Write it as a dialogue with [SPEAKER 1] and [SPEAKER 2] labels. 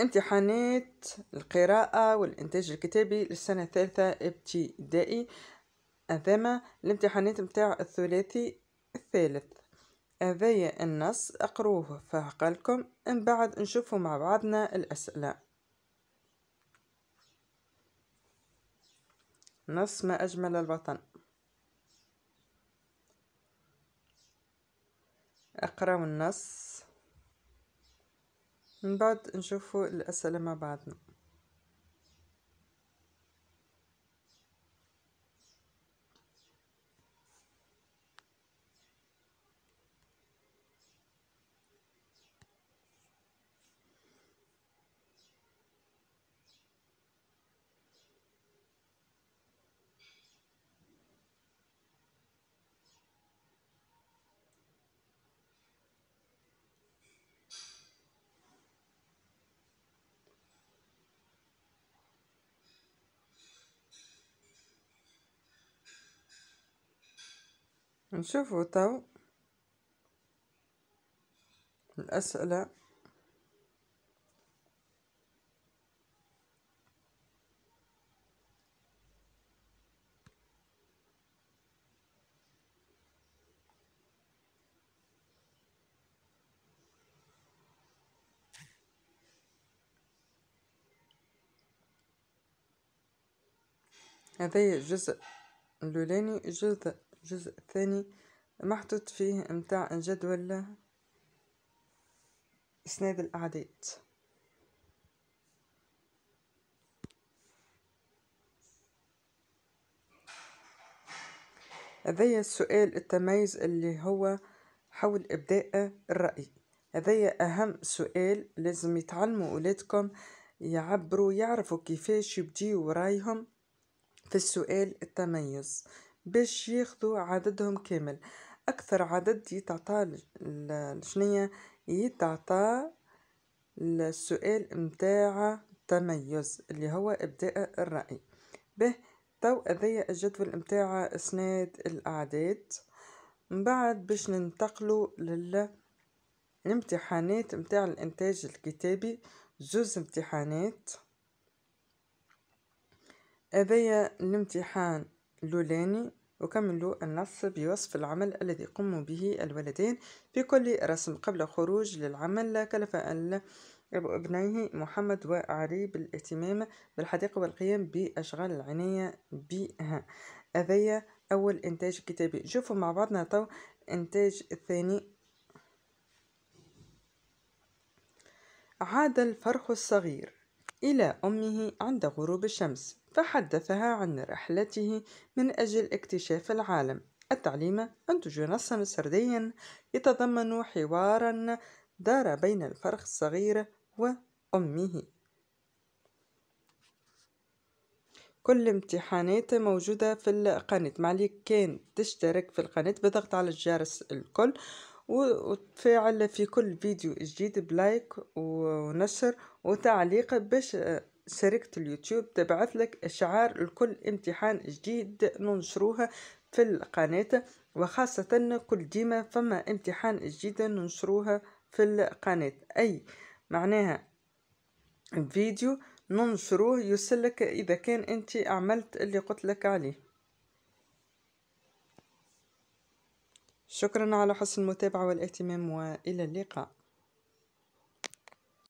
[SPEAKER 1] امتحانات القراءة والإنتاج الكتابي للسنة الثالثة ابتدائي أنظمة الامتحانات متاع الثلاثي الثالث هذايا النص أقروه في عقلكم من بعد نشوفوا مع بعضنا الأسئلة نص ما أجمل الوطن أقرأوا النص من بعد نشوفوا الأسئلة مع بعضنا نشوفو تو الأسئلة هذا الجزء الاولاني جزء الجزء الثاني محطوط فيه متاع الجدول إسناد الأعداد هذا السؤال التميز اللي هو حول إبداء الرأي هذا أهم سؤال لازم يتعلموا أولادكم يعبروا يعرفوا كيفاش يبديوا رأيهم في السؤال التميز باش ياخذوا عددهم كامل اكثر عدد يتعطى شنية يتعطى السؤال متاع تميز اللي هو ابداء الراي به تو هذايا الجدول متاع اسناد الاعداد من بعد باش ننتقلوا للامتحانات متاع الانتاج الكتابي زوز امتحانات هذايا الامتحان لولاني أكمل النص بوصف العمل الذي قم به الولدين في كل رسم قبل خروج للعمل كلف ابنيه محمد وعلي بالاهتمام بالحديقة والقيام بأشغال العناية بها هذايا أول إنتاج كتابي شوفوا مع بعضنا تو إنتاج الثاني عاد الفرخ الصغير إلى أمه عند غروب الشمس فحدثها عن رحلته من أجل اكتشاف العالم التعليم أنتج نصا سرديا يتضمن حوارا دار بين الفرخ الصغير وأمه كل امتحانات موجودة في القناة معليك كان تشترك في القناة بضغط على الجرس الكل وتفاعل في كل فيديو جديد بلايك ونشر وتعليق باش شركة اليوتيوب تبعث لك إشعار لكل امتحان جديد ننشروه في القناة وخاصة كل ديما فما امتحان جديد ننشروها في القناة أي معناها فيديو ننشروه يوصلك إذا كان أنت عملت اللي قلت لك عليه شكرا على حسن المتابعة والاهتمام وإلى اللقاء